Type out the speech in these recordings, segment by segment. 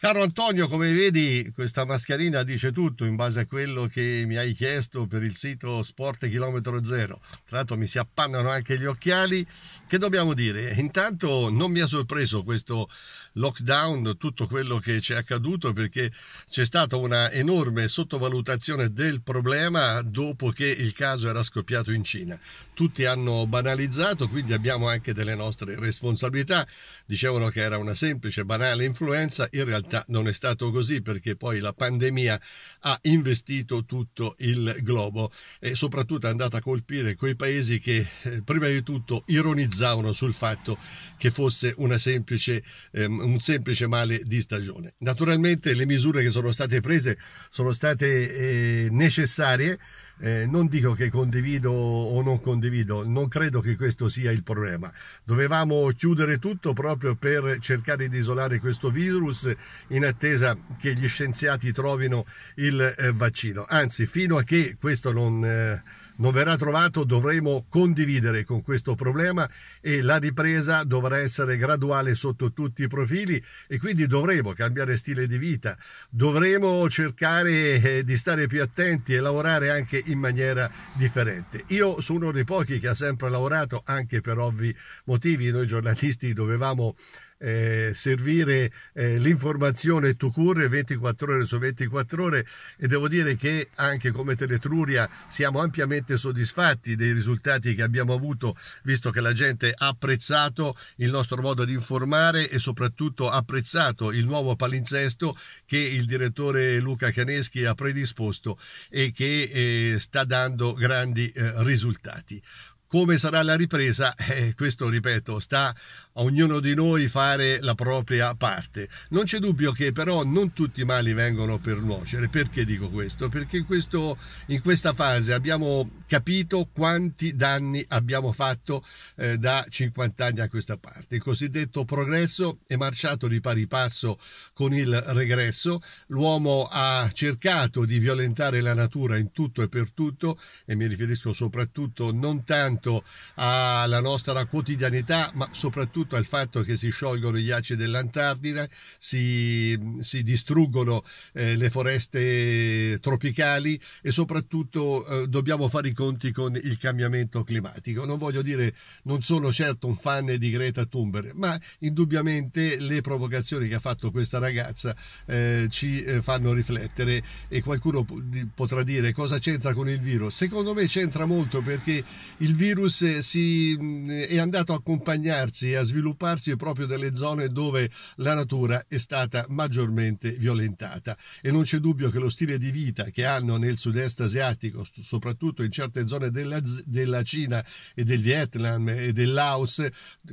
Caro Antonio, come vedi questa mascherina dice tutto in base a quello che mi hai chiesto per il sito Sport Chilometro Zero. Tra l'altro mi si appannano anche gli occhiali. Che dobbiamo dire? Intanto non mi ha sorpreso questo lockdown, tutto quello che ci è accaduto perché c'è stata una enorme sottovalutazione del problema dopo che il caso era scoppiato in Cina. Tutti hanno banalizzato, quindi abbiamo anche delle nostre responsabilità. Dicevano che era una semplice, banale influenza, in realtà verità non è stato così perché poi la pandemia ha investito tutto il globo e soprattutto è andata a colpire quei paesi che eh, prima di tutto ironizzavano sul fatto che fosse semplice, ehm, un semplice male di stagione. Naturalmente le misure che sono state prese sono state eh, necessarie eh, non dico che condivido o non condivido, non credo che questo sia il problema. Dovevamo chiudere tutto proprio per cercare di isolare questo virus in attesa che gli scienziati trovino il eh, vaccino. Anzi, fino a che questo non... Eh, non verrà trovato dovremo condividere con questo problema e la ripresa dovrà essere graduale sotto tutti i profili e quindi dovremo cambiare stile di vita, dovremo cercare eh, di stare più attenti e lavorare anche in maniera differente. Io sono uno dei pochi che ha sempre lavorato anche per ovvi motivi, noi giornalisti dovevamo eh, servire eh, l'informazione to cure 24 ore su 24 ore e devo dire che anche come Teletruria siamo ampiamente soddisfatti dei risultati che abbiamo avuto visto che la gente ha apprezzato il nostro modo di informare e soprattutto ha apprezzato il nuovo palinsesto che il direttore Luca Caneschi ha predisposto e che eh, sta dando grandi eh, risultati. Come sarà la ripresa? Eh, questo, ripeto, sta a ognuno di noi fare la propria parte. Non c'è dubbio che però non tutti i mali vengono per nuocere. Perché dico questo? Perché in, questo, in questa fase abbiamo capito quanti danni abbiamo fatto eh, da 50 anni a questa parte. Il cosiddetto progresso è marciato di pari passo con il regresso. L'uomo ha cercato di violentare la natura in tutto e per tutto e mi riferisco soprattutto non tanto appunto alla nostra quotidianità, ma soprattutto al fatto che si sciolgono gli aci dell'Antartide, si, si distruggono eh, le foreste tropicali e soprattutto eh, dobbiamo fare i conti con il cambiamento climatico. Non voglio dire, non sono certo un fan di Greta Thunberg, ma indubbiamente le provocazioni che ha fatto questa ragazza eh, ci eh, fanno riflettere e qualcuno potrà dire cosa c'entra con il virus. Secondo me c'entra molto perché il virus virus eh, si, mm, è andato a accompagnarsi e a svilupparsi proprio nelle zone dove la natura è stata maggiormente violentata. E non c'è dubbio che lo stile di vita che hanno nel sud-est asiatico, soprattutto in certe zone della, della Cina e del Vietnam e del Laos,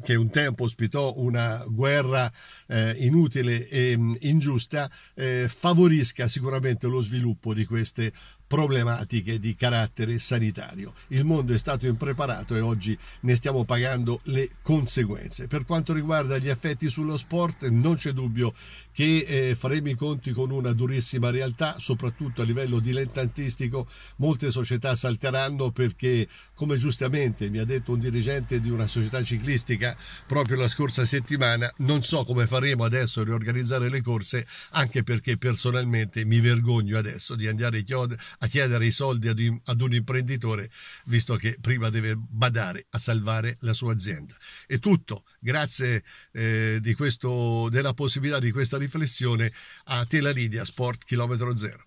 che un tempo ospitò una guerra eh, inutile e mh, mm, ingiusta, eh, favorisca sicuramente lo sviluppo di queste problematiche di carattere sanitario. Il mondo è stato impreparato e oggi ne stiamo pagando le conseguenze. Per quanto riguarda gli effetti sullo sport, non c'è dubbio che eh, faremo i conti con una durissima realtà, soprattutto a livello dilettantistico, molte società salteranno perché, come giustamente mi ha detto un dirigente di una società ciclistica proprio la scorsa settimana, non so come faremo adesso a riorganizzare le corse, anche perché personalmente mi vergogno adesso di andare a chiodere a chiedere i soldi ad, ad un imprenditore, visto che prima deve badare a salvare la sua azienda. È tutto, grazie eh, questo, della possibilità di questa riflessione a Tela Sport Chilometro Zero.